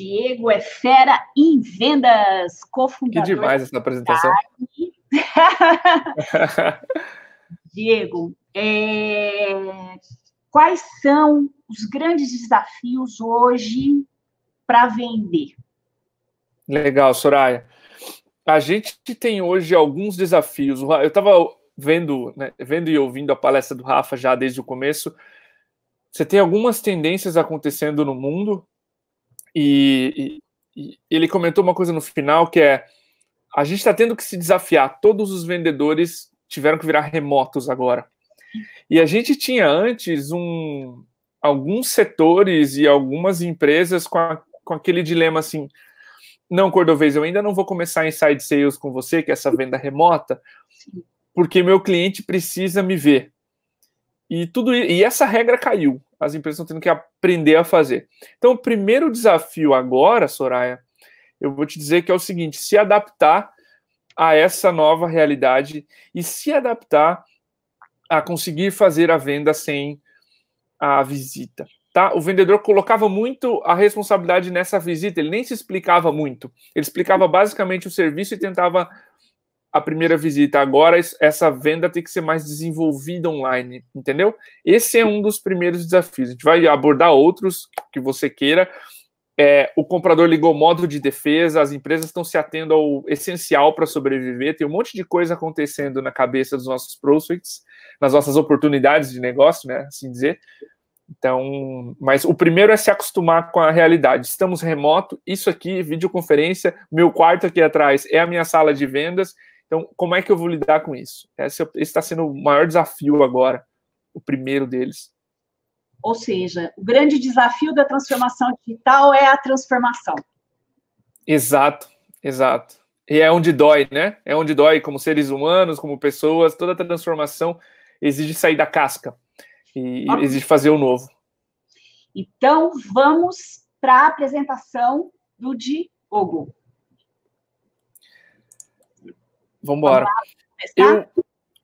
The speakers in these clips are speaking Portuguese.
Diego é fera em vendas, cofundador. Que demais essa apresentação. Diego, é... quais são os grandes desafios hoje para vender? Legal, Soraya. A gente tem hoje alguns desafios. Eu estava vendo, né, vendo e ouvindo a palestra do Rafa já desde o começo. Você tem algumas tendências acontecendo no mundo e, e, ele comentou uma coisa no final que é: a gente está tendo que se desafiar. Todos os vendedores tiveram que virar remotos agora. E a gente tinha antes um, alguns setores e algumas empresas com, a, com aquele dilema assim: não, Cordovez, eu ainda não vou começar inside sales com você, que é essa venda remota, porque meu cliente precisa me ver. E tudo e essa regra caiu as empresas estão tendo que aprender a fazer. Então, o primeiro desafio agora, Soraya, eu vou te dizer que é o seguinte: se adaptar a essa nova realidade e se adaptar a conseguir fazer a venda sem a visita. Tá? O vendedor colocava muito a responsabilidade nessa visita, ele nem se explicava muito. Ele explicava basicamente o serviço e tentava a primeira visita. Agora, essa venda tem que ser mais desenvolvida online, entendeu? Esse é um dos primeiros desafios. A gente vai abordar outros que você queira. É, o comprador ligou modo de defesa, as empresas estão se atendo ao essencial para sobreviver, tem um monte de coisa acontecendo na cabeça dos nossos prospects, nas nossas oportunidades de negócio, né? Assim dizer. Então, mas o primeiro é se acostumar com a realidade. Estamos remoto, isso aqui, videoconferência, meu quarto aqui atrás é a minha sala de vendas, então, como é que eu vou lidar com isso? Esse é está sendo o maior desafio agora, o primeiro deles. Ou seja, o grande desafio da transformação digital é a transformação. Exato, exato. E é onde dói, né? É onde dói, como seres humanos, como pessoas, toda transformação exige sair da casca e okay. exige fazer o novo. Então, vamos para a apresentação do Diogo. Vambora. Eu,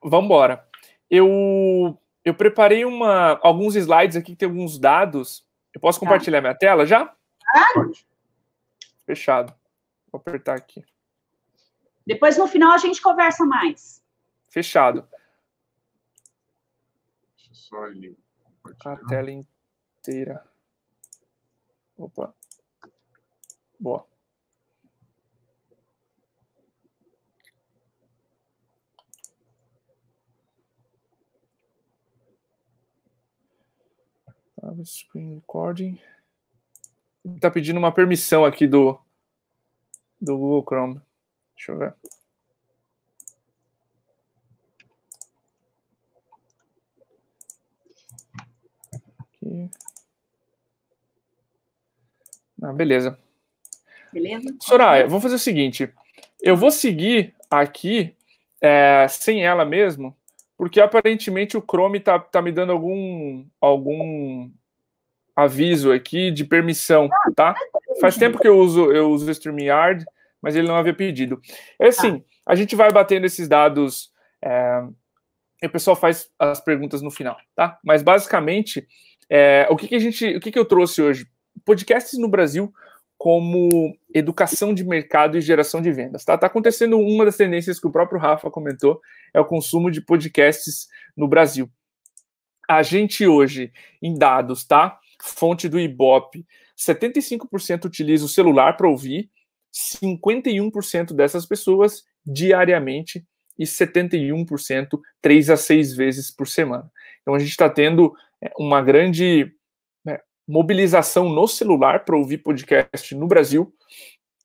vambora. Eu, eu preparei uma, alguns slides aqui que tem alguns dados. Eu posso tá. compartilhar minha tela já? Claro. Fechado. Vou apertar aqui. Depois, no final, a gente conversa mais. Fechado. Deixa eu só ele A tela inteira. Opa. Boa. Screen recording. Está pedindo uma permissão aqui do, do Google Chrome. Deixa eu ver. Aqui. Ah, beleza. Beleza? Soraya, vou fazer o seguinte. Eu vou seguir aqui é, sem ela mesmo, porque aparentemente o Chrome tá, tá me dando algum, algum aviso aqui de permissão, tá? Faz tempo que eu uso eu uso o StreamYard, mas ele não havia pedido. É assim, ah. a gente vai batendo esses dados é, e o pessoal faz as perguntas no final, tá? Mas basicamente, é, o que, que a gente, o que, que eu trouxe hoje? Podcasts no Brasil como educação de mercado e geração de vendas. Está tá acontecendo uma das tendências que o próprio Rafa comentou, é o consumo de podcasts no Brasil. A gente hoje, em dados, tá? Fonte do Ibope, 75% utiliza o celular para ouvir, 51% dessas pessoas diariamente e 71% três a seis vezes por semana. Então a gente está tendo é, uma grande mobilização no celular para ouvir podcast no Brasil.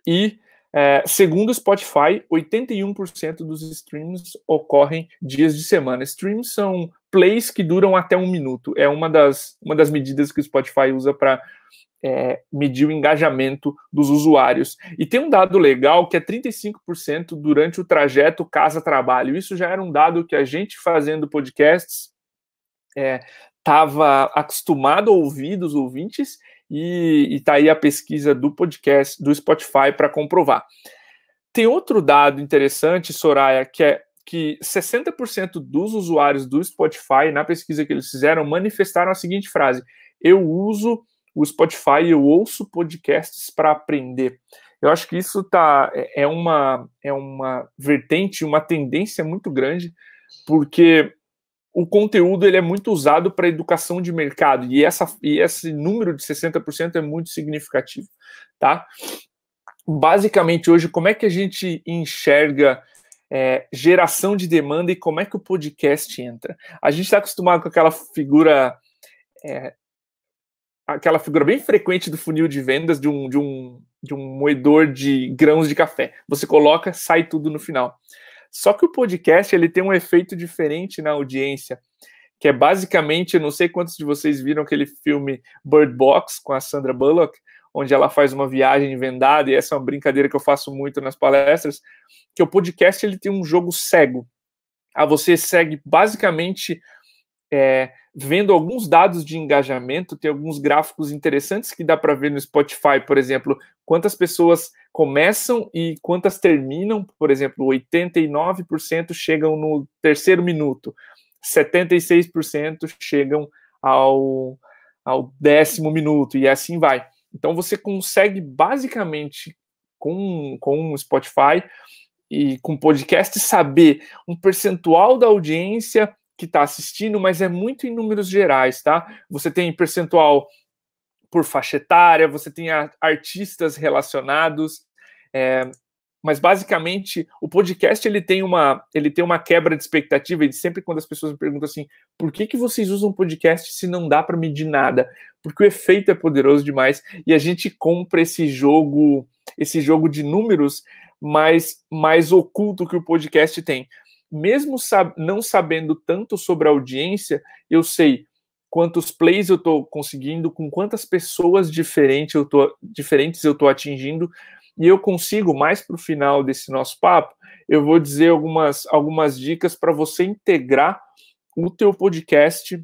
E, é, segundo o Spotify, 81% dos streams ocorrem dias de semana. Streams são plays que duram até um minuto. É uma das, uma das medidas que o Spotify usa para é, medir o engajamento dos usuários. E tem um dado legal que é 35% durante o trajeto casa-trabalho. Isso já era um dado que a gente fazendo podcasts é, estava acostumado a ouvir dos ouvintes, e está aí a pesquisa do podcast do Spotify para comprovar. Tem outro dado interessante, Soraya, que é que 60% dos usuários do Spotify, na pesquisa que eles fizeram, manifestaram a seguinte frase: Eu uso o Spotify, eu ouço podcasts para aprender. Eu acho que isso tá, é, é, uma, é uma vertente, uma tendência muito grande, porque o conteúdo ele é muito usado para educação de mercado e, essa, e esse número de 60% é muito significativo, tá? Basicamente, hoje, como é que a gente enxerga é, geração de demanda e como é que o podcast entra? A gente está acostumado com aquela figura é, aquela figura bem frequente do funil de vendas de um, de um, de um moedor de grãos de café. Você coloca, sai tudo no final. Só que o podcast ele tem um efeito diferente na audiência, que é basicamente, não sei quantos de vocês viram aquele filme Bird Box com a Sandra Bullock, onde ela faz uma viagem vendada, e essa é uma brincadeira que eu faço muito nas palestras, que o podcast ele tem um jogo cego. Ah, você segue basicamente é, vendo alguns dados de engajamento, tem alguns gráficos interessantes que dá para ver no Spotify, por exemplo, quantas pessoas começam e quantas terminam. Por exemplo, 89% chegam no terceiro minuto, 76% chegam ao, ao décimo minuto, e assim vai. Então você consegue basicamente com, com o Spotify e com podcast saber um percentual da audiência que está assistindo, mas é muito em números gerais, tá? Você tem percentual por faixa etária, você tem artistas relacionados, é, mas basicamente o podcast ele tem uma ele tem uma quebra de expectativa e sempre quando as pessoas me perguntam assim por que, que vocês usam podcast se não dá para medir nada porque o efeito é poderoso demais e a gente compra esse jogo esse jogo de números mais mais oculto que o podcast tem mesmo sab não sabendo tanto sobre a audiência, eu sei quantos plays eu estou conseguindo, com quantas pessoas eu tô, diferentes eu estou atingindo, e eu consigo, mais para o final desse nosso papo, eu vou dizer algumas, algumas dicas para você integrar o teu podcast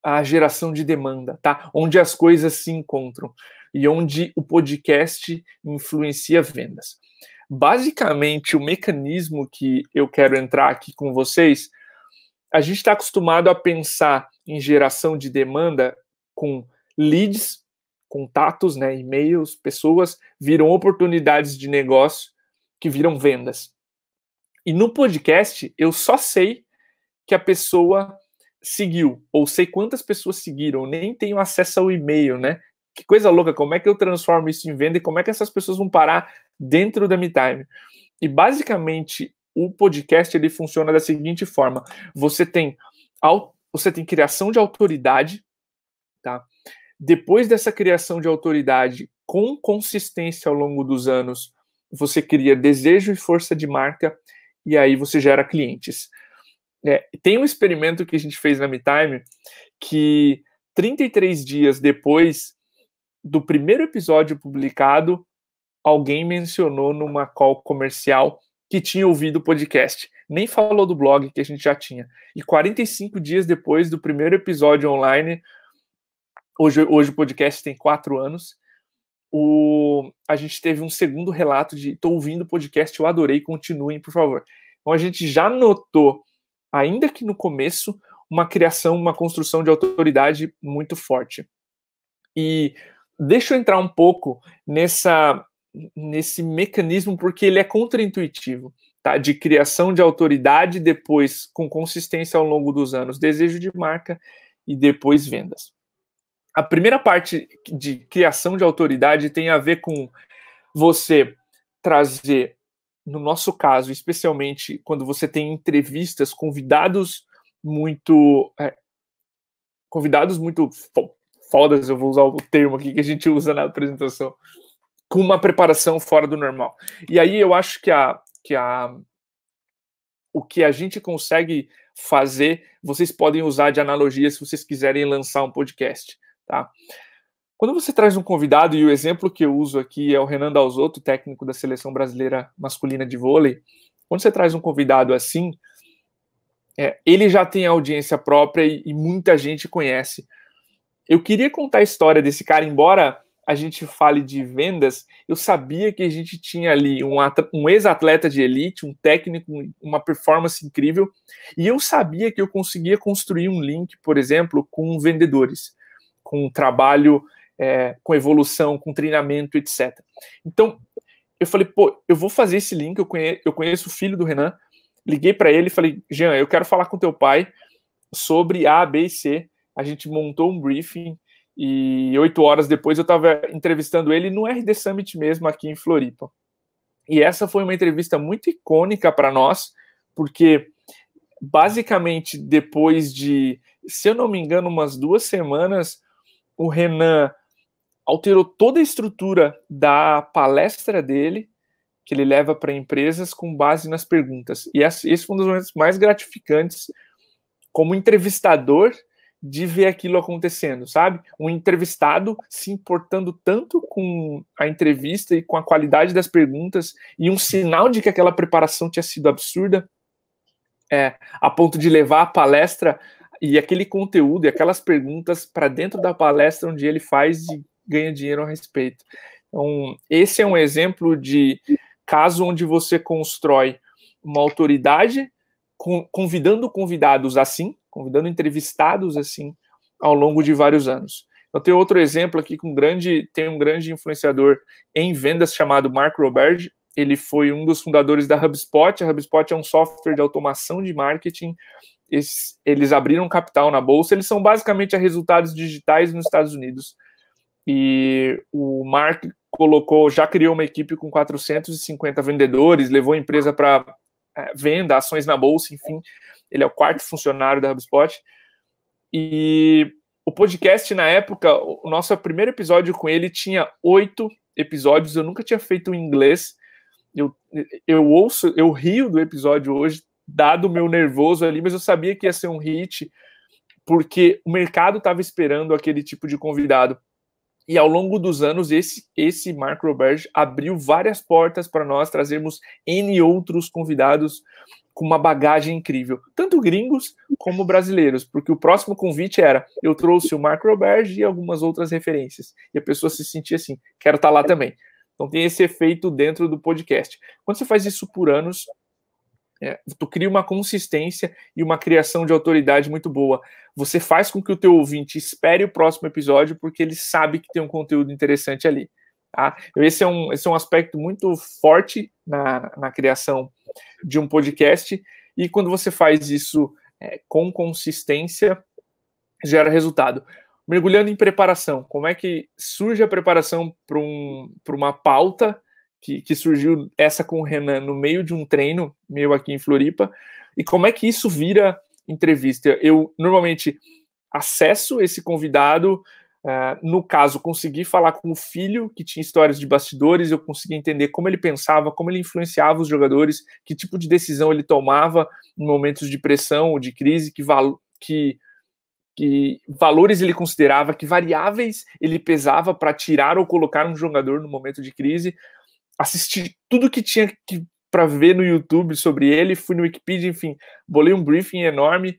à geração de demanda, tá? Onde as coisas se encontram e onde o podcast influencia vendas. Basicamente, o mecanismo que eu quero entrar aqui com vocês, a gente está acostumado a pensar em geração de demanda com leads, contatos, né, e-mails, pessoas, viram oportunidades de negócio que viram vendas. E no podcast, eu só sei que a pessoa seguiu, ou sei quantas pessoas seguiram, nem tenho acesso ao e-mail, né? Que coisa louca, como é que eu transformo isso em venda e como é que essas pessoas vão parar dentro da MeTime. E basicamente o podcast ele funciona da seguinte forma: você tem você tem criação de autoridade, tá? Depois dessa criação de autoridade, com consistência ao longo dos anos, você cria desejo e força de marca e aí você gera clientes. É, tem um experimento que a gente fez na MeTime que 33 dias depois do primeiro episódio publicado, alguém mencionou numa call comercial que tinha ouvido o podcast. Nem falou do blog que a gente já tinha. E 45 dias depois do primeiro episódio online, hoje, hoje o podcast tem quatro anos, o, a gente teve um segundo relato de estou ouvindo o podcast, eu adorei, continuem, por favor. Então a gente já notou, ainda que no começo, uma criação, uma construção de autoridade muito forte. E deixa eu entrar um pouco nessa nesse mecanismo porque ele é contraintuitivo, tá? De criação de autoridade, depois com consistência ao longo dos anos, desejo de marca e depois vendas. A primeira parte de criação de autoridade tem a ver com você trazer, no nosso caso, especialmente quando você tem entrevistas, convidados muito é, convidados muito fodas, eu vou usar o termo aqui que a gente usa na apresentação, com uma preparação fora do normal. E aí eu acho que a que a o que a gente consegue fazer, vocês podem usar de analogia se vocês quiserem lançar um podcast, tá? Quando você traz um convidado, e o exemplo que eu uso aqui é o Renan Dalzotto, técnico da seleção brasileira masculina de vôlei, quando você traz um convidado assim, é, ele já tem audiência própria e, e muita gente conhece. Eu queria contar a história desse cara, embora a gente fale de vendas, eu sabia que a gente tinha ali um, um ex-atleta de elite, um técnico, uma performance incrível, e eu sabia que eu conseguia construir um link, por exemplo, com vendedores, com trabalho, é, com evolução, com treinamento, etc. Então, eu falei, pô, eu vou fazer esse link, eu conheço, eu conheço o filho do Renan, liguei para ele e falei, Jean, eu quero falar com teu pai sobre A, B e C. A gente montou um briefing, e oito horas depois eu estava entrevistando ele no RD Summit mesmo, aqui em Floripa. E essa foi uma entrevista muito icônica para nós, porque basicamente depois de, se eu não me engano, umas duas semanas, o Renan alterou toda a estrutura da palestra dele, que ele leva para empresas com base nas perguntas. E esse foi um dos momentos mais gratificantes como entrevistador de ver aquilo acontecendo, sabe? Um entrevistado se importando tanto com a entrevista e com a qualidade das perguntas e um sinal de que aquela preparação tinha sido absurda, é, a ponto de levar a palestra e aquele conteúdo e aquelas perguntas para dentro da palestra onde ele faz e ganha dinheiro a respeito. Então, esse é um exemplo de caso onde você constrói uma autoridade convidando convidados assim, convidando entrevistados assim, ao longo de vários anos. Eu tenho outro exemplo aqui com um grande, tem um grande influenciador em vendas chamado Mark Roberge. Ele foi um dos fundadores da HubSpot. A HubSpot é um software de automação de marketing. Eles, eles abriram capital na bolsa. Eles são basicamente a resultados digitais nos Estados Unidos. E o Mark colocou, já criou uma equipe com 450 vendedores, levou a empresa para é, venda, ações na bolsa, enfim. Ele é o quarto funcionário da HubSpot. E o podcast, na época, o nosso primeiro episódio com ele tinha oito episódios. Eu nunca tinha feito em inglês. Eu, eu ouço, eu rio do episódio hoje, dado o meu nervoso ali, mas eu sabia que ia ser um hit, porque o mercado estava esperando aquele tipo de convidado. E ao longo dos anos, esse, esse Mark Roberge abriu várias portas para nós trazermos N outros convidados com uma bagagem incrível, tanto gringos como brasileiros, porque o próximo convite era: eu trouxe o Mark Roberge e algumas outras referências, e a pessoa se sentia assim, quero estar tá lá também. Então tem esse efeito dentro do podcast. Quando você faz isso por anos, é, tu cria uma consistência e uma criação de autoridade muito boa. Você faz com que o teu ouvinte espere o próximo episódio porque ele sabe que tem um conteúdo interessante ali. Tá? Então, esse, é um, esse é um aspecto muito forte na, na criação de um podcast e quando você faz isso é, com consistência, gera resultado. Mergulhando em preparação, como é que surge a preparação para um, uma pauta que, que surgiu essa com o Renan no meio de um treino meu aqui em Floripa, e como é que isso vira entrevista? Eu normalmente acesso esse convidado, Uh, no caso, consegui falar com o filho, que tinha histórias de bastidores, eu consegui entender como ele pensava, como ele influenciava os jogadores, que tipo de decisão ele tomava em momentos de pressão ou de crise, que, val que, que valores ele considerava, que variáveis ele pesava para tirar ou colocar um jogador no momento de crise assisti tudo que tinha que, para ver no YouTube sobre ele, fui no Wikipedia, enfim, bolei um briefing enorme,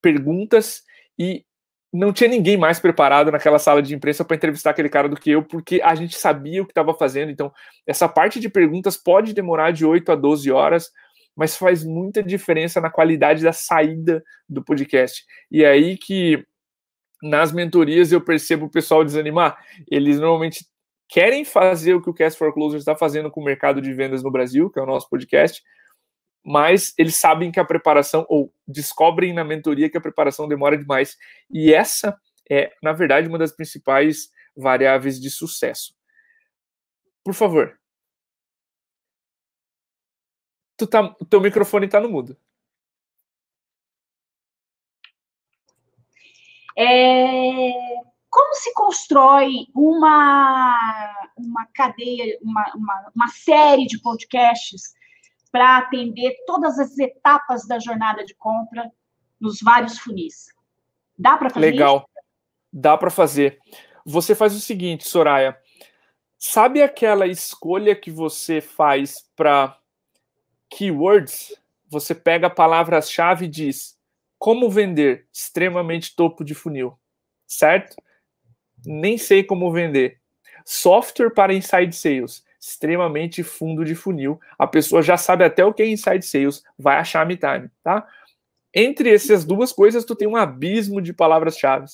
perguntas e não tinha ninguém mais preparado naquela sala de imprensa para entrevistar aquele cara do que eu, porque a gente sabia o que estava fazendo. Então, essa parte de perguntas pode demorar de 8 a 12 horas, mas faz muita diferença na qualidade da saída do podcast. E é aí que nas mentorias eu percebo o pessoal desanimar. Ah, eles normalmente querem fazer o que o Cast for Closer está fazendo com o mercado de vendas no Brasil, que é o nosso podcast, mas eles sabem que a preparação, ou descobrem na mentoria que a preparação demora demais. E essa é, na verdade, uma das principais variáveis de sucesso. Por favor. Tu tá, teu microfone está no mudo. É, como se constrói uma, uma cadeia, uma, uma, uma série de podcasts para atender todas as etapas da jornada de compra nos vários funis? Dá para fazer? Legal, isso? dá para fazer. Você faz o seguinte, Soraya. Sabe aquela escolha que você faz para keywords? Você pega a palavra-chave e diz como vender extremamente topo de funil, certo? nem sei como vender. Software para inside sales, extremamente fundo de funil. A pessoa já sabe até o que é inside sales, vai achar midtime, tá? Entre essas duas coisas, tu tem um abismo de palavras-chave.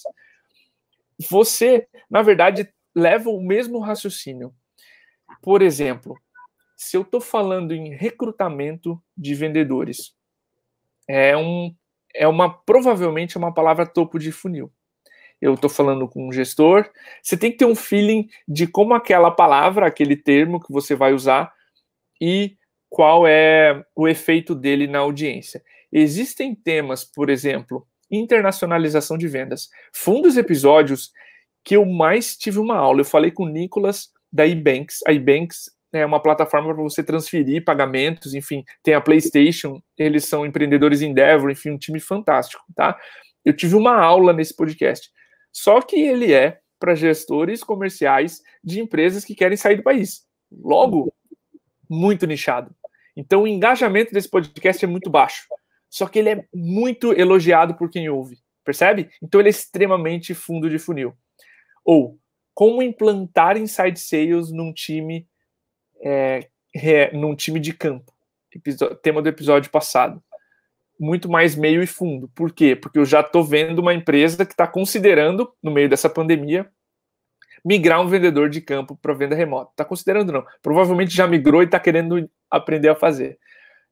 Você, na verdade, leva o mesmo raciocínio. Por exemplo, se eu estou falando em recrutamento de vendedores, é, um, é uma provavelmente é uma palavra topo de funil eu estou falando com um gestor. Você tem que ter um feeling de como aquela palavra, aquele termo que você vai usar e qual é o efeito dele na audiência. Existem temas, por exemplo, internacionalização de vendas. Foi um dos episódios que eu mais tive uma aula. Eu falei com o Nicolas da Ibanks. A iBanks é uma plataforma para você transferir pagamentos, enfim, tem a PlayStation, eles são empreendedores Endeavor, enfim, um time fantástico, tá? Eu tive uma aula nesse podcast só que ele é para gestores comerciais de empresas que querem sair do país. Logo, muito nichado. Então, o engajamento desse podcast é muito baixo. Só que ele é muito elogiado por quem ouve, percebe? Então, ele é extremamente fundo de funil. Ou, como implantar inside sales num time, é, é, num time de campo? Episo tema do episódio passado muito mais meio e fundo. Por quê? Porque eu já estou vendo uma empresa que está considerando, no meio dessa pandemia, migrar um vendedor de campo para venda remota. Está considerando, não. Provavelmente já migrou e está querendo aprender a fazer.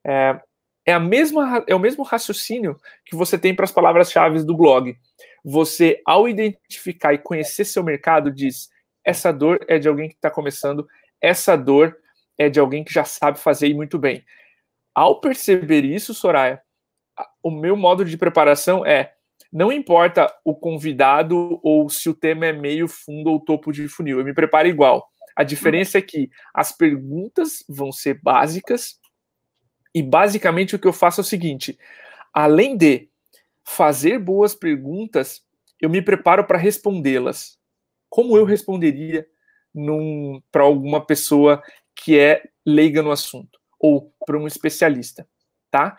É, é, a mesma, é o mesmo raciocínio que você tem para as palavras-chave do blog. Você, ao identificar e conhecer seu mercado, diz: essa dor é de alguém que está começando, essa dor é de alguém que já sabe fazer e muito bem. Ao perceber isso, Soraya, o meu modo de preparação é não importa o convidado ou se o tema é meio fundo ou topo de funil, eu me preparo igual. A diferença é que as perguntas vão ser básicas e basicamente o que eu faço é o seguinte: além de fazer boas perguntas, eu me preparo para respondê-las. Como eu responderia para alguma pessoa que é leiga no assunto ou para um especialista, tá?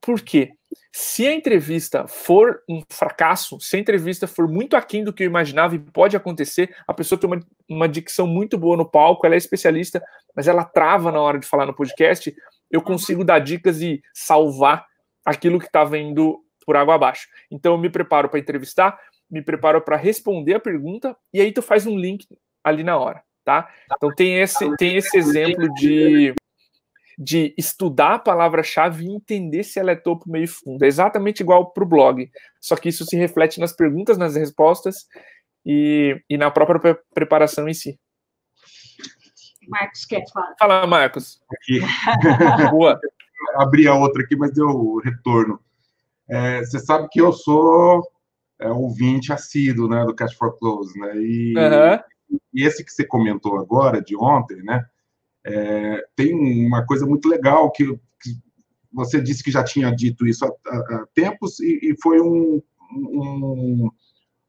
Porque se a entrevista for um fracasso, se a entrevista for muito aquém do que eu imaginava e pode acontecer, a pessoa tem uma, uma dicção muito boa no palco, ela é especialista, mas ela trava na hora de falar no podcast, eu uhum. consigo dar dicas e salvar aquilo que tá estava indo por água abaixo. Então eu me preparo para entrevistar, me preparo para responder a pergunta e aí tu faz um link ali na hora, tá? Então tem esse tem esse exemplo de de estudar a palavra-chave e entender se ela é topo, meio e fundo. É exatamente igual para o blog, só que isso se reflete nas perguntas, nas respostas e, e na própria pre preparação em si. Marcos quer falar. Fala, Marcos. Aqui. Boa. Abri a outra aqui, mas deu retorno. É, você sabe que eu sou é, ouvinte assíduo né, do Cash for Close, né? E, uhum. e esse que você comentou agora, de ontem, né? É, tem uma coisa muito legal que, que, você disse que já tinha dito isso há, há tempos e, e, foi um, um,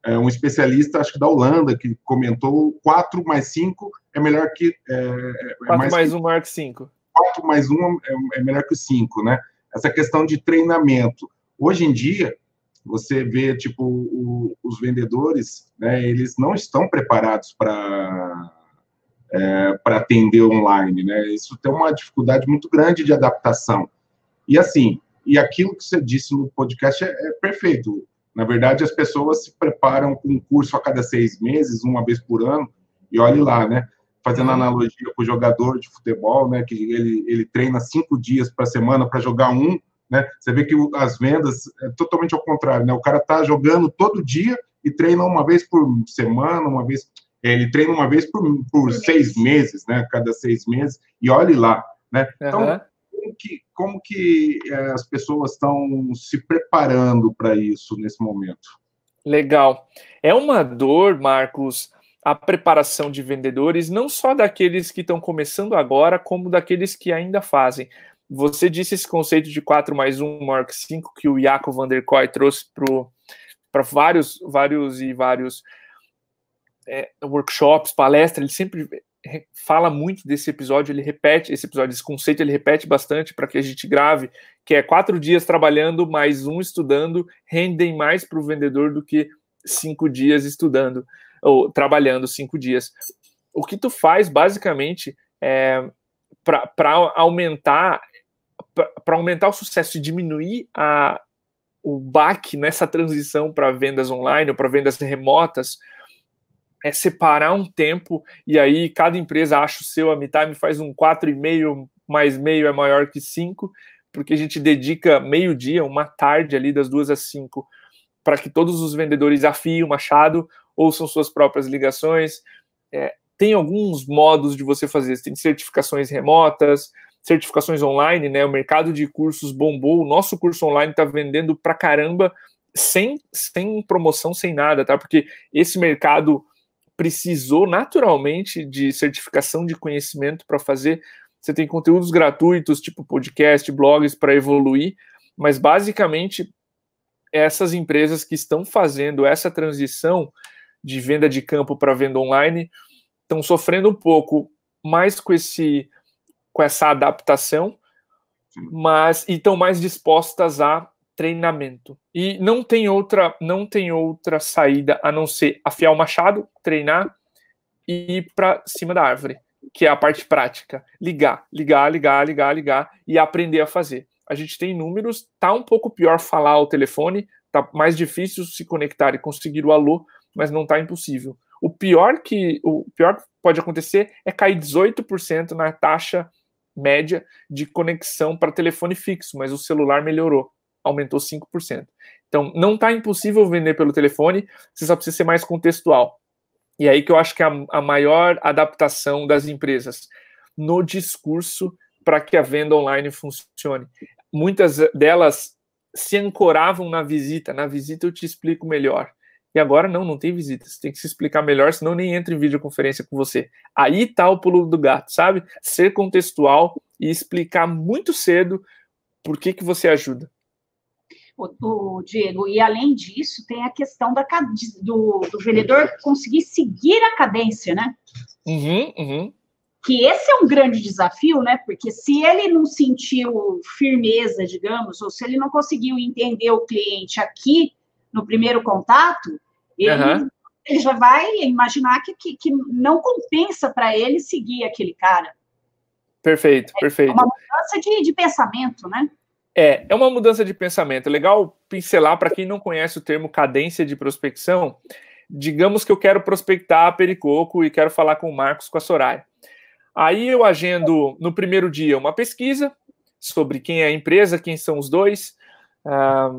é, um, especialista, acho que da Holanda, que comentou 4 mais 5 é melhor que... É, 4 é mais, mais que, 1 maior que 5. 4 mais 1 é, é, melhor que 5, né? Essa questão de treinamento. Hoje em dia, você vê, tipo, o, os vendedores, né, eles não estão preparados para é, para atender online, né? Isso tem uma dificuldade muito grande de adaptação. E assim, e aquilo que você disse no podcast é, é, perfeito. Na verdade, as pessoas se preparam com um curso a cada seis meses, uma vez por ano, e olhe lá, né? Fazendo uhum. analogia com o jogador de futebol, né? Que ele, ele treina cinco dias para semana para jogar um, né? Você vê que as vendas é totalmente ao contrário, né? O cara tá jogando todo dia e treina uma vez por semana, uma vez é, ele treina uma vez por, por seis meses, né? Cada seis meses, e olhe lá, né? Então, uhum. como que, como que é, as pessoas estão se preparando para isso nesse momento? Legal. É uma dor, Marcos, a preparação de vendedores, não só daqueles que estão começando agora, como daqueles que ainda fazem. Você disse esse conceito de 4 mais 1 maior que 5 que o Jaco van der Koy trouxe para vários, vários e vários é, workshops, palestra, ele sempre fala muito desse episódio, ele repete esse episódio, esse conceito ele repete bastante para que a gente grave, que é quatro dias trabalhando, mais um estudando, rendem mais para o vendedor do que cinco dias estudando, ou trabalhando cinco dias. O que tu faz, basicamente, é, para aumentar para aumentar o sucesso e diminuir a, o baque nessa transição para vendas online ou para vendas remotas, é separar um tempo e aí cada empresa acha o seu, a MeTime faz um 4,5 mais meio é maior que 5, porque a gente dedica meio-dia, uma tarde ali das duas às 5, para que todos os vendedores afiem o machado, ouçam suas próprias ligações. É, tem alguns modos de você fazer, isso tem certificações remotas, certificações online, né? O mercado de cursos bombou, o nosso curso online está vendendo pra caramba, sem, sem promoção, sem nada, tá? Porque esse mercado precisou naturalmente de certificação de conhecimento para fazer. Você tem conteúdos gratuitos, tipo podcast, blogs, para evoluir, mas basicamente essas empresas que estão fazendo essa transição de venda de campo para venda online estão sofrendo um pouco mais com esse com essa adaptação, mas e estão mais dispostas a treinamento. E não tem outra, não tem outra saída a não ser afiar o machado, treinar e ir para cima da árvore, que é a parte prática, ligar, ligar, ligar, ligar, ligar e aprender a fazer. A gente tem números, tá um pouco pior falar ao telefone, tá mais difícil se conectar e conseguir o alô, mas não tá impossível. O pior que o pior que pode acontecer é cair 18% na taxa média de conexão para telefone fixo, mas o celular melhorou aumentou 5%. Então, não está impossível vender pelo telefone, você só precisa ser mais contextual. E é aí que eu acho que é a, a maior adaptação das empresas no discurso para que a venda online funcione. Muitas delas se ancoravam na visita, na visita eu te explico melhor. E agora não, não tem visita, você tem que se explicar melhor, senão nem entra em videoconferência com você. Aí tá o pulo do gato, sabe? Ser contextual e explicar muito cedo por que, que você ajuda o, o Diego. E além disso, tem a questão da, do, do vendedor conseguir seguir a cadência, né? Uhum, uhum. Que esse é um grande desafio, né? Porque se ele não sentiu firmeza, digamos, ou se ele não conseguiu entender o cliente aqui no primeiro contato, ele, uhum. ele já vai imaginar que, que, que não compensa para ele seguir aquele cara. Perfeito, perfeito. É uma mudança de, de pensamento, né? É, é uma mudança de pensamento. É legal pincelar para quem não conhece o termo cadência de prospecção. Digamos que eu quero prospectar a Pericoco e quero falar com o Marcos com a Soraya. Aí eu agendo no primeiro dia uma pesquisa sobre quem é a empresa, quem são os dois, uh, ah,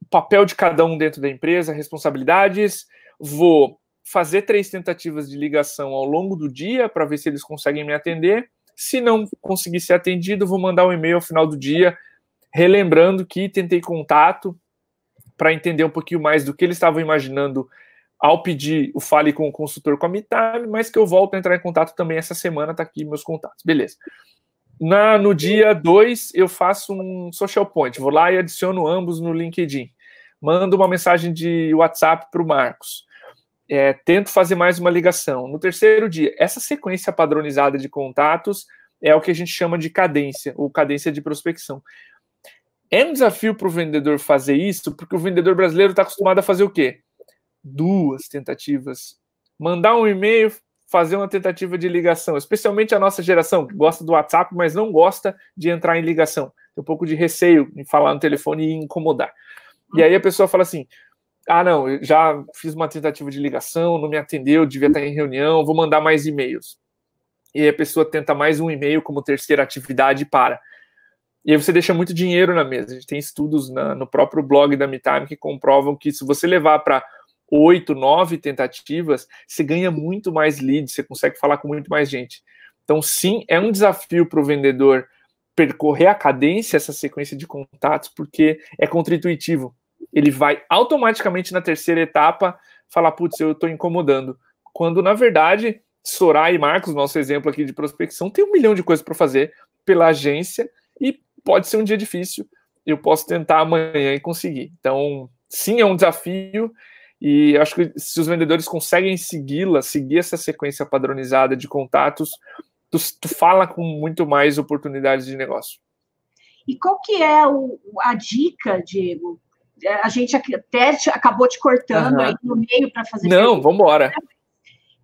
o papel de cada um dentro da empresa, responsabilidades. Vou fazer três tentativas de ligação ao longo do dia para ver se eles conseguem me atender. Se não conseguir ser atendido, vou mandar um e-mail ao final do dia relembrando que tentei contato para entender um pouquinho mais do que eles estavam imaginando ao pedir o fale com o consultor com a Mitime, mas que eu volto a entrar em contato também essa semana, tá aqui meus contatos. Beleza. Na, no dia 2, eu faço um social point, vou lá e adiciono ambos no LinkedIn. Mando uma mensagem de WhatsApp para o Marcos. É, tento fazer mais uma ligação. No terceiro dia, essa sequência padronizada de contatos é o que a gente chama de cadência, ou cadência de prospecção. É um desafio para o vendedor fazer isso, porque o vendedor brasileiro está acostumado a fazer o quê? Duas tentativas. Mandar um e-mail, fazer uma tentativa de ligação, especialmente a nossa geração, que gosta do WhatsApp, mas não gosta de entrar em ligação. Tem um pouco de receio em falar no telefone e incomodar. E aí a pessoa fala assim: ah, não, já fiz uma tentativa de ligação, não me atendeu, devia estar em reunião, vou mandar mais e-mails. E aí a pessoa tenta mais um e-mail como terceira atividade e para. E aí você deixa muito dinheiro na mesa. A gente tem estudos na, no próprio blog da MeTime que comprovam que se você levar para oito, nove tentativas, você ganha muito mais leads, você consegue falar com muito mais gente. Então, sim, é um desafio para o vendedor percorrer a cadência, essa sequência de contatos, porque é contraintuitivo. Ele vai automaticamente na terceira etapa falar: putz, eu estou incomodando. Quando, na verdade, Soraya e Marcos, nosso exemplo aqui de prospecção, tem um milhão de coisas para fazer pela agência e pode ser um dia difícil, eu posso tentar amanhã e conseguir. Então, sim, é um desafio, e acho que se os vendedores conseguem segui-la, seguir essa sequência padronizada de contatos, tu, tu fala com muito mais oportunidades de negócio. E qual que é o, a dica, Diego? A gente até te, acabou te cortando uhum. aí no meio para fazer. Não, vamos embora. Né?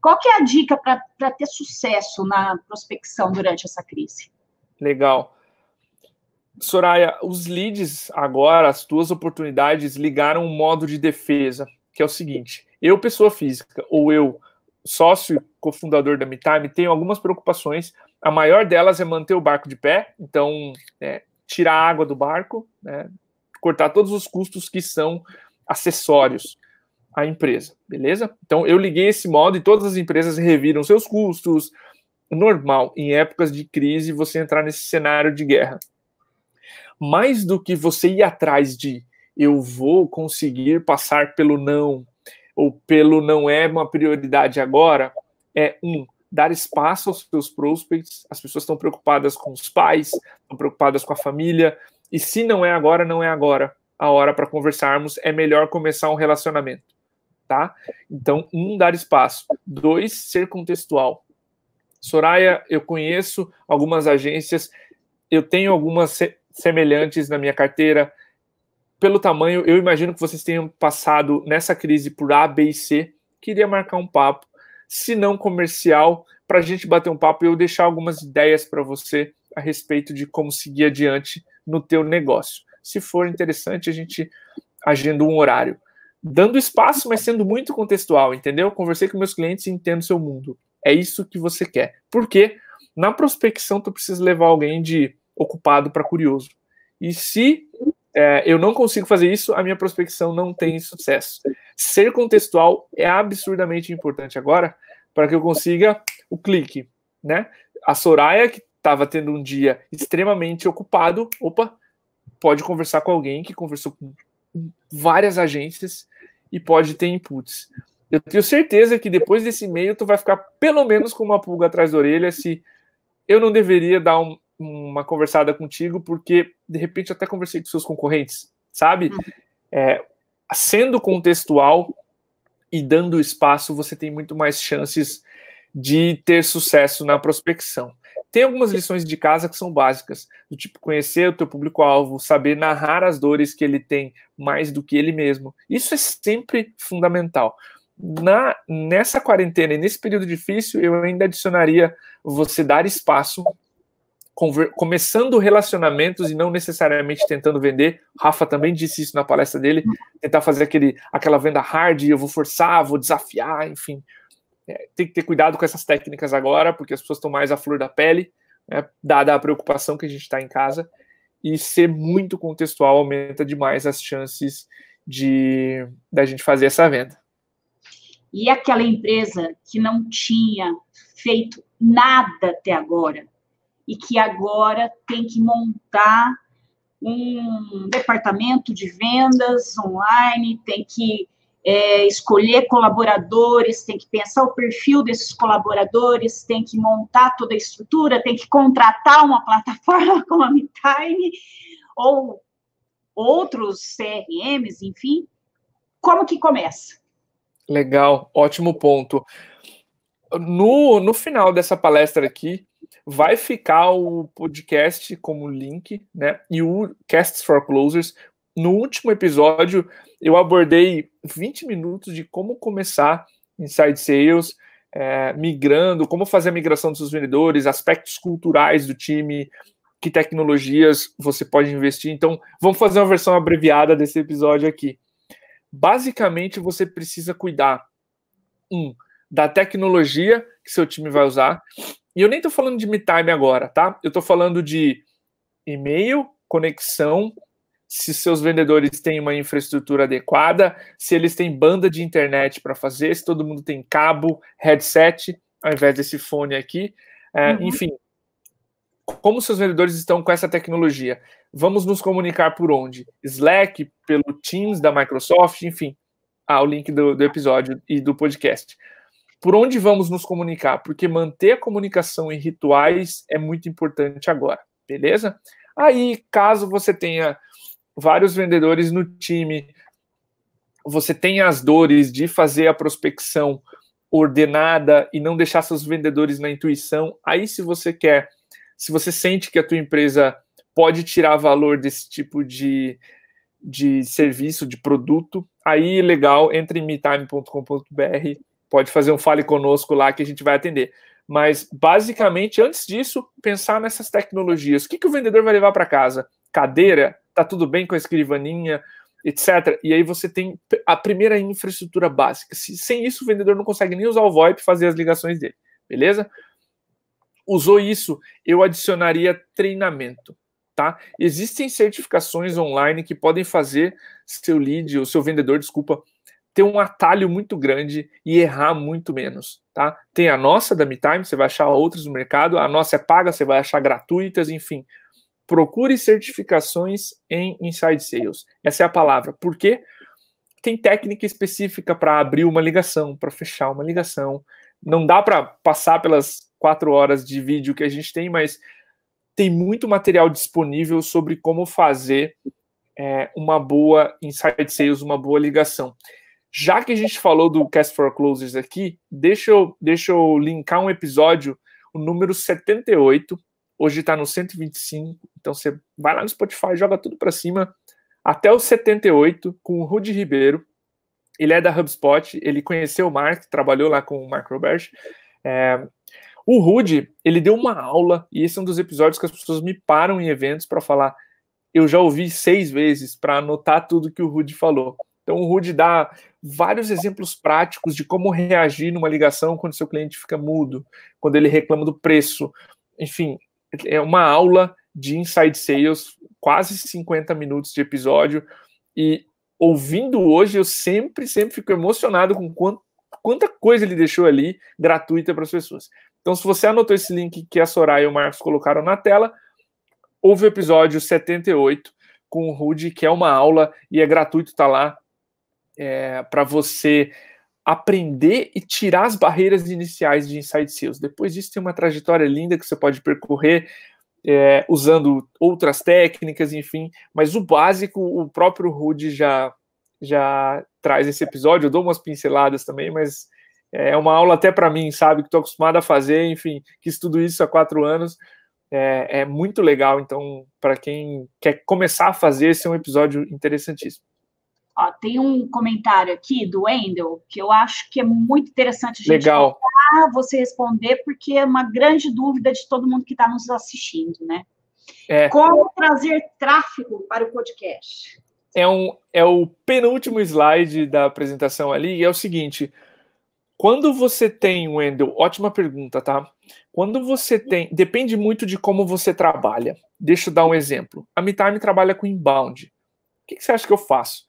Qual que é a dica para ter sucesso na prospecção durante essa crise? Legal. Soraya, os leads agora, as tuas oportunidades, ligaram um modo de defesa, que é o seguinte: eu, pessoa física, ou eu, sócio cofundador da MeTime, tenho algumas preocupações. A maior delas é manter o barco de pé, então, né, tirar a água do barco, né, cortar todos os custos que são acessórios à empresa, beleza? Então, eu liguei esse modo e todas as empresas reviram seus custos. Normal, em épocas de crise, você entrar nesse cenário de guerra mais do que você ir atrás de eu vou conseguir passar pelo não ou pelo não é uma prioridade agora, é um dar espaço aos seus prospects. As pessoas estão preocupadas com os pais, estão preocupadas com a família, e se não é agora, não é agora a hora para conversarmos, é melhor começar um relacionamento, tá? Então, um dar espaço, dois ser contextual. Soraya, eu conheço algumas agências, eu tenho algumas semelhantes na minha carteira. Pelo tamanho, eu imagino que vocês tenham passado nessa crise por A, B e C. Queria marcar um papo, se não comercial, para a gente bater um papo e eu deixar algumas ideias para você a respeito de como seguir adiante no teu negócio. Se for interessante, a gente agenda um horário. Dando espaço, mas sendo muito contextual, entendeu? Conversei com meus clientes e entendo seu mundo. É isso que você quer. Porque na prospecção, tu precisa levar alguém de ocupado para curioso. E se é, eu não consigo fazer isso, a minha prospecção não tem sucesso. Ser contextual é absurdamente importante agora para que eu consiga o clique, né? A Soraya, que estava tendo um dia extremamente ocupado, opa, pode conversar com alguém que conversou com várias agências e pode ter inputs. Eu tenho certeza que depois desse e-mail tu vai ficar pelo menos com uma pulga atrás da orelha se eu não deveria dar um, uma conversada contigo, porque de repente até conversei com seus concorrentes, sabe? Uhum. É, sendo contextual e dando espaço, você tem muito mais chances de ter sucesso na prospecção. Tem algumas lições de casa que são básicas, do tipo conhecer o teu público-alvo, saber narrar as dores que ele tem mais do que ele mesmo. Isso é sempre fundamental. Na, nessa quarentena e nesse período difícil, eu ainda adicionaria você dar espaço começando relacionamentos e não necessariamente tentando vender. Rafa também disse isso na palestra dele, tentar fazer aquele, aquela venda hard, eu vou forçar, vou desafiar, enfim. É, tem que ter cuidado com essas técnicas agora, porque as pessoas estão mais à flor da pele, né, dada a preocupação que a gente está em casa. E ser muito contextual aumenta demais as chances de da gente fazer essa venda. E aquela empresa que não tinha feito nada até agora, e que agora tem que montar um departamento de vendas online, tem que é, escolher colaboradores, tem que pensar o perfil desses colaboradores, tem que montar toda a estrutura, tem que contratar uma plataforma como a MeTime ou outros CRMs, enfim. Como que começa? Legal, ótimo ponto no, no final dessa palestra aqui, vai ficar o podcast como link, né? E o Casts for Closers. No último episódio, eu abordei 20 minutos de como começar Inside Sales, é, migrando, como fazer a migração dos seus vendedores, aspectos culturais do time, que tecnologias você pode investir. Então, vamos fazer uma versão abreviada desse episódio aqui. Basicamente, você precisa cuidar, um, da tecnologia que seu time vai usar. E eu nem estou falando de me time agora, tá? Eu estou falando de e-mail, conexão, se seus vendedores têm uma infraestrutura adequada, se eles têm banda de internet para fazer, se todo mundo tem cabo, headset, ao invés desse fone aqui. É, uhum. Enfim, como seus vendedores estão com essa tecnologia? Vamos nos comunicar por onde? Slack, pelo Teams da Microsoft, enfim, ah, o link do, do episódio e do podcast por onde vamos nos comunicar? Porque manter a comunicação em rituais é muito importante agora, beleza? Aí, caso você tenha vários vendedores no time, você tenha as dores de fazer a prospecção ordenada e não deixar seus vendedores na intuição, aí se você quer, se você sente que a tua empresa pode tirar valor desse tipo de, de serviço, de produto, aí legal, entre em metime.com.br pode fazer um fale conosco lá que a gente vai atender. Mas, basicamente, antes disso, pensar nessas tecnologias. O que, que o vendedor vai levar para casa? Cadeira? Tá tudo bem com a escrivaninha? Etc. E aí você tem a primeira infraestrutura básica. sem isso, o vendedor não consegue nem usar o VoIP fazer as ligações dele. Beleza? Usou isso, eu adicionaria treinamento. Tá? Existem certificações online que podem fazer seu lead, o seu vendedor, desculpa, ter um atalho muito grande e errar muito menos, tá? Tem a nossa da MeTime, você vai achar outras no mercado, a nossa é paga, você vai achar gratuitas, enfim. Procure certificações em inside sales. Essa é a palavra. Por quê? Tem técnica específica para abrir uma ligação, para fechar uma ligação. Não dá para passar pelas quatro horas de vídeo que a gente tem, mas tem muito material disponível sobre como fazer é, uma boa inside sales, uma boa ligação. Já que a gente falou do Cast for Closers aqui, deixa eu, deixa eu linkar um episódio, o número 78. Hoje está no 125. Então você vai lá no Spotify, joga tudo para cima. Até o 78, com o Rudy Ribeiro. Ele é da HubSpot, ele conheceu o Mark, trabalhou lá com o Mark Robert. É, o Rudy, ele deu uma aula, e esse é um dos episódios que as pessoas me param em eventos para falar. Eu já ouvi seis vezes para anotar tudo que o Rudy falou. Então, o Rudy dá vários exemplos práticos de como reagir numa ligação quando seu cliente fica mudo, quando ele reclama do preço. Enfim, é uma aula de inside sales, quase 50 minutos de episódio. E ouvindo hoje, eu sempre, sempre fico emocionado com quanto, quanta coisa ele deixou ali gratuita para as pessoas. Então, se você anotou esse link que a Soraya e o Marcos colocaram na tela, houve o episódio 78 com o Rudy, que é uma aula e é gratuito, tá lá é, para você aprender e tirar as barreiras iniciais de Inside Sales. Depois disso, tem uma trajetória linda que você pode percorrer é, usando outras técnicas, enfim. Mas o básico, o próprio Rude já, já traz esse episódio. Eu dou umas pinceladas também, mas é, é uma aula até para mim, sabe? Que estou acostumado a fazer, enfim, que estudo isso há quatro anos. É, é muito legal, então, para quem quer começar a fazer, esse é um episódio interessantíssimo. Ó, tem um comentário aqui do Wendel que eu acho que é muito interessante a gente Legal. você responder, porque é uma grande dúvida de todo mundo que está nos assistindo, né? É. Como trazer tráfego para o podcast? É, um, é o penúltimo slide da apresentação ali, e é o seguinte: quando você tem, Wendel, ótima pergunta, tá? Quando você tem. Depende muito de como você trabalha. Deixa eu dar um exemplo. A MeTime trabalha com inbound. O que, que você acha que eu faço?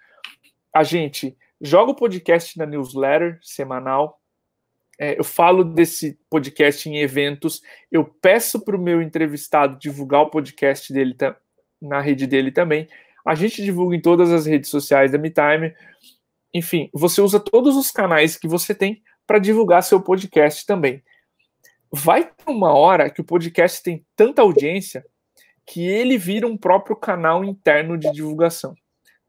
a gente joga o podcast na newsletter semanal. É, eu falo desse podcast em eventos. Eu peço para o meu entrevistado divulgar o podcast dele na rede dele também. A gente divulga em todas as redes sociais da MeTime. Enfim, você usa todos os canais que você tem para divulgar seu podcast também. Vai ter uma hora que o podcast tem tanta audiência que ele vira um próprio canal interno de divulgação.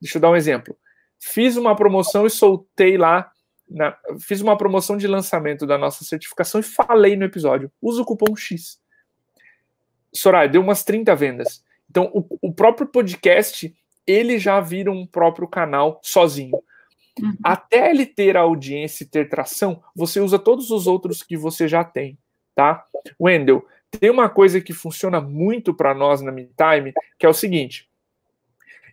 Deixa eu dar um exemplo. Fiz uma promoção e soltei lá. Na, fiz uma promoção de lançamento da nossa certificação e falei no episódio. Usa o cupom X. Soraya, deu umas 30 vendas. Então, o, o próprio podcast, ele já vira um próprio canal sozinho. Uhum. Até ele ter a audiência e ter tração, você usa todos os outros que você já tem, tá? Wendel, tem uma coisa que funciona muito para nós na MeTime, que é o seguinte.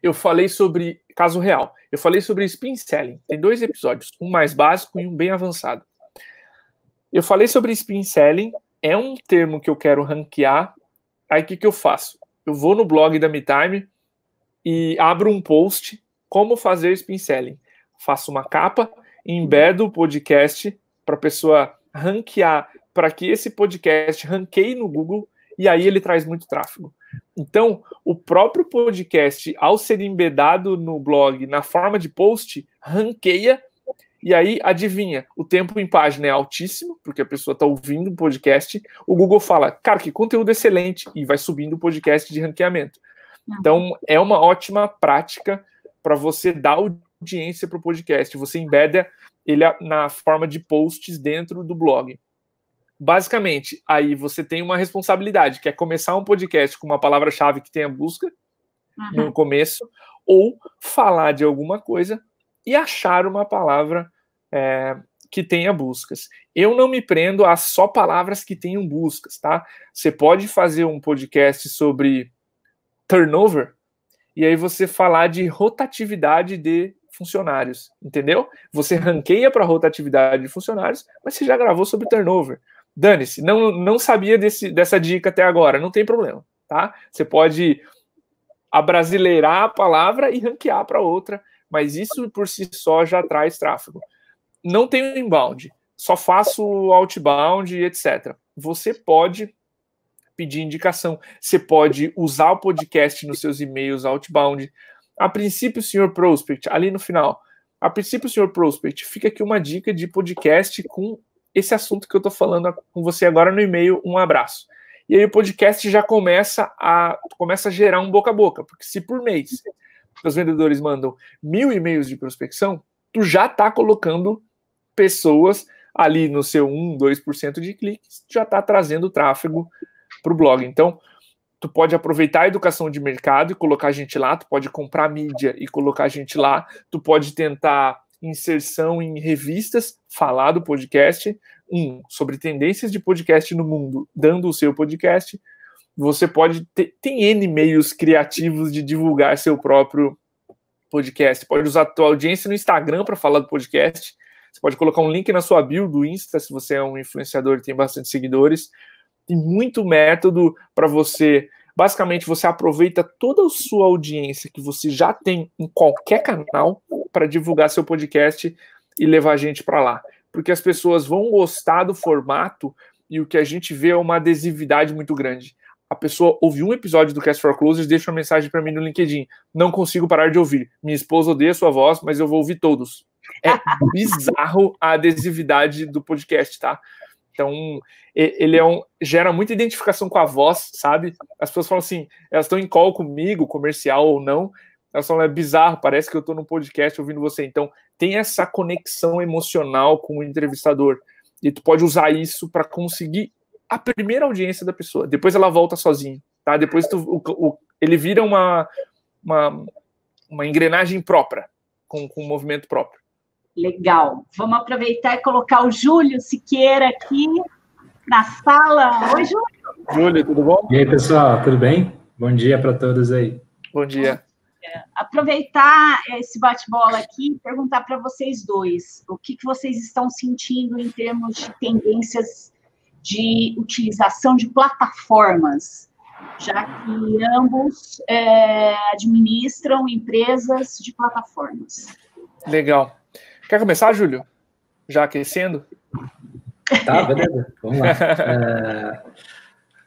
Eu falei sobre caso real. Eu falei sobre spin selling. Tem dois episódios, um mais básico e um bem avançado. Eu falei sobre spin selling, é um termo que eu quero ranquear. Aí o que, que eu faço? Eu vou no blog da MeTime e abro um post como fazer spin selling. Faço uma capa, embedo o podcast para a pessoa ranquear, para que esse podcast ranqueie no Google e aí ele traz muito tráfego. Então, o próprio podcast, ao ser embedado no blog na forma de post, ranqueia. E aí, adivinha, o tempo em página é altíssimo, porque a pessoa está ouvindo o um podcast. O Google fala, cara, que conteúdo excelente, e vai subindo o podcast de ranqueamento. Uhum. Então, é uma ótima prática para você dar audiência para o podcast. Você embeda ele na forma de posts dentro do blog basicamente, aí você tem uma responsabilidade, que é começar um podcast com uma palavra-chave que tenha busca uhum. no começo, ou falar de alguma coisa e achar uma palavra é, que tenha buscas. Eu não me prendo a só palavras que tenham buscas, tá? Você pode fazer um podcast sobre turnover e aí você falar de rotatividade de funcionários, entendeu? Você ranqueia para rotatividade de funcionários, mas você já gravou sobre turnover dane-se, não, não sabia desse, dessa dica até agora, não tem problema, tá? Você pode abrasileirar a palavra e ranquear para outra, mas isso por si só já traz tráfego. Não tenho inbound, só faço outbound e etc. Você pode pedir indicação, você pode usar o podcast nos seus e-mails outbound. A princípio, senhor prospect, ali no final, a princípio, senhor prospect, fica aqui uma dica de podcast com esse assunto que eu estou falando com você agora no e-mail, um abraço. E aí o podcast já começa a começa a gerar um boca a boca, porque se por mês os vendedores mandam mil e-mails de prospecção, tu já está colocando pessoas ali no seu 1, 2% de cliques, já está trazendo tráfego para o blog. Então, tu pode aproveitar a educação de mercado e colocar a gente lá, tu pode comprar mídia e colocar a gente lá, tu pode tentar inserção em revistas, falar do podcast. Um, sobre tendências de podcast no mundo, dando o seu podcast. Você pode ter, tem N meios criativos de divulgar seu próprio podcast. Pode usar a tua audiência no Instagram para falar do podcast. Você pode colocar um link na sua bio do Insta, se você é um influenciador e tem bastante seguidores. Tem muito método para você Basicamente, você aproveita toda a sua audiência que você já tem em qualquer canal para divulgar seu podcast e levar a gente para lá. Porque as pessoas vão gostar do formato e o que a gente vê é uma adesividade muito grande. A pessoa ouve um episódio do Cast for Closers, deixa uma mensagem para mim no LinkedIn. Não consigo parar de ouvir. Minha esposa odeia sua voz, mas eu vou ouvir todos. É bizarro a adesividade do podcast, tá? Então, ele é um, gera muita identificação com a voz, sabe? As pessoas falam assim, elas estão em call comigo, comercial ou não, elas falam, é bizarro, parece que eu estou num podcast ouvindo você. Então, tem essa conexão emocional com o entrevistador. E tu pode usar isso para conseguir a primeira audiência da pessoa. Depois ela volta sozinha, tá? Depois tu, o, o, ele vira uma, uma, uma engrenagem própria, com, com um movimento próprio. Legal. Vamos aproveitar e colocar o Júlio Siqueira aqui na sala. Oi, Júlio. Júlio, tudo bom? E aí, pessoal, tudo bem? Bom dia para todos aí. Bom dia. Aproveitar esse bate-bola aqui e perguntar para vocês dois o que, que vocês estão sentindo em termos de tendências de utilização de plataformas já que ambos é, administram empresas de plataformas. Legal. Quer começar, Júlio? Já aquecendo? Tá, beleza. Vamos lá. É...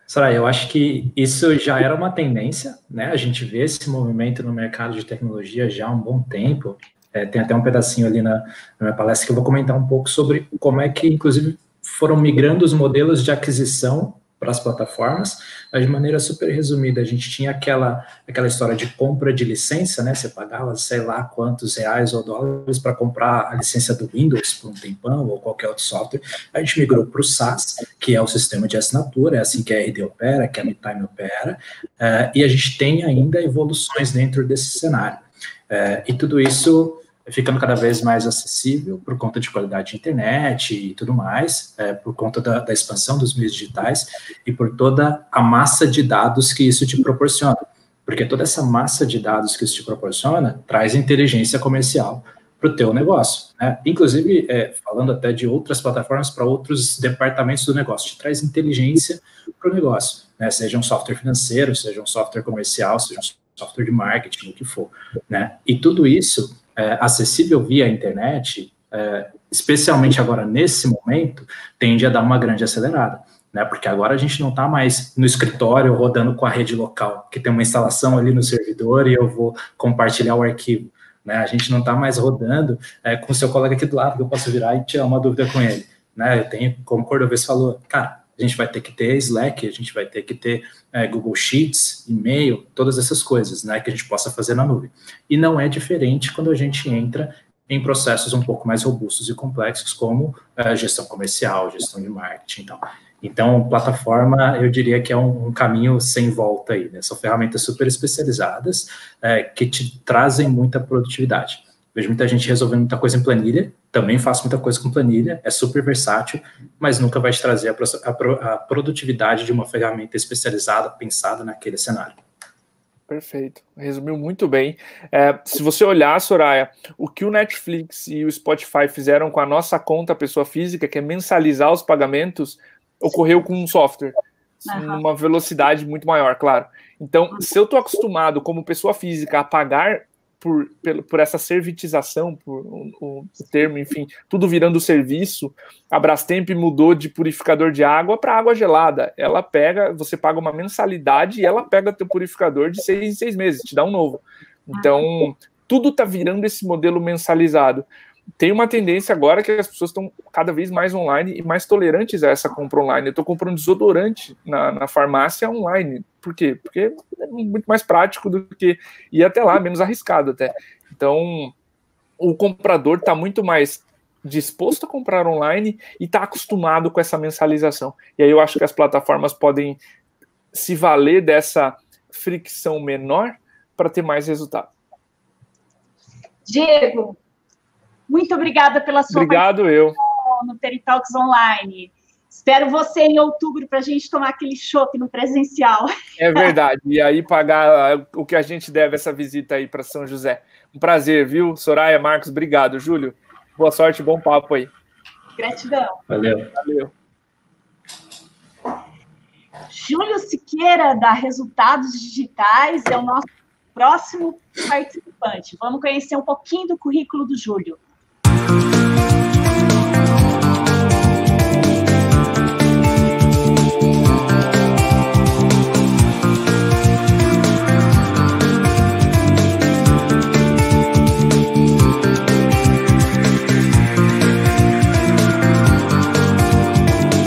Soraya, eu acho que isso já era uma tendência, né? A gente vê esse movimento no mercado de tecnologia já há um bom tempo. É, tem até um pedacinho ali na, na minha palestra que eu vou comentar um pouco sobre como é que, inclusive, foram migrando os modelos de aquisição para as plataformas, mas de maneira super resumida, a gente tinha aquela, aquela história de compra de licença, né? Você pagava, sei lá, quantos reais ou dólares para comprar a licença do Windows por um tempão ou qualquer outro software. A gente migrou para o SaaS, que é o sistema de assinatura, é assim que a RD opera, que a MeTime opera, uh, e a gente tem ainda evoluções dentro desse cenário. Uh, e tudo isso ficando cada vez mais acessível por conta de qualidade de internet e tudo mais, é, por conta da, da, expansão dos meios digitais e por toda a massa de dados que isso te proporciona. Porque toda essa massa de dados que isso te proporciona traz inteligência comercial para o teu negócio. Né? Inclusive, é, falando até de outras plataformas para outros departamentos do negócio, te traz inteligência para o negócio, né? seja um software financeiro, seja um software comercial, seja um software de marketing, o que for. Né? E tudo isso é, acessível via internet, é, especialmente agora nesse momento, tende a dar uma grande acelerada. Né, porque agora a gente não está mais no escritório rodando com a rede local, que tem uma instalação ali no servidor e eu vou compartilhar o arquivo. Né, a gente não está mais rodando é, com o seu colega aqui do lado, que eu posso virar e tirar uma dúvida com ele. Né, eu tenho, como o Cordovez falou, cara, a gente vai ter que ter Slack, a gente vai ter que ter é, Google Sheets, e-mail, todas essas coisas, né, que a gente possa fazer na nuvem. E não é diferente quando a gente entra em processos um pouco mais robustos e complexos, como é, gestão comercial, gestão de marketing Então, plataforma, eu diria que é um, um, caminho sem volta aí, né? São ferramentas super especializadas é, que te trazem muita produtividade. Vejo muita gente resolvendo muita coisa em planilha, também faço muita coisa com planilha, é super versátil, mas nunca vai te trazer a, a, a produtividade de uma ferramenta especializada, pensada naquele cenário. Perfeito, resumiu muito bem. É, se você olhar, Soraya, o que o Netflix e o Spotify fizeram com a nossa conta pessoa física, que é mensalizar os pagamentos, ocorreu com um software, uhum. uma velocidade muito maior, claro. Então, se eu estou acostumado como pessoa física a pagar por, por, por essa servitização, por o, o, termo, enfim, tudo virando serviço, a Brastemp mudou de purificador de água para água gelada. Ela pega, você paga uma mensalidade e ela pega teu purificador de seis em seis meses, te dá um novo. Então, tudo está virando esse modelo mensalizado. Tem uma tendência agora que as pessoas estão cada vez mais online e mais tolerantes a essa compra online. Eu estou comprando desodorante na, na farmácia online por quê? Porque é muito mais prático do que ir até lá, menos arriscado até. Então, o comprador está muito mais disposto a comprar online e está acostumado com essa mensalização. E aí eu acho que as plataformas podem se valer dessa fricção menor para ter mais resultado. Diego, muito obrigada pela sua Obrigado eu. no Teritalks Online. Espero você em outubro para a gente tomar aquele chope no presencial. É verdade. E aí pagar ah, o que a gente deve essa visita aí para São José. Um prazer, viu? Soraya, Marcos, obrigado. Júlio, boa sorte, bom papo aí. Gratidão. Valeu. Valeu. Júlio Siqueira, da Resultados Digitais, é o nosso próximo participante. Vamos conhecer um pouquinho do currículo do Júlio.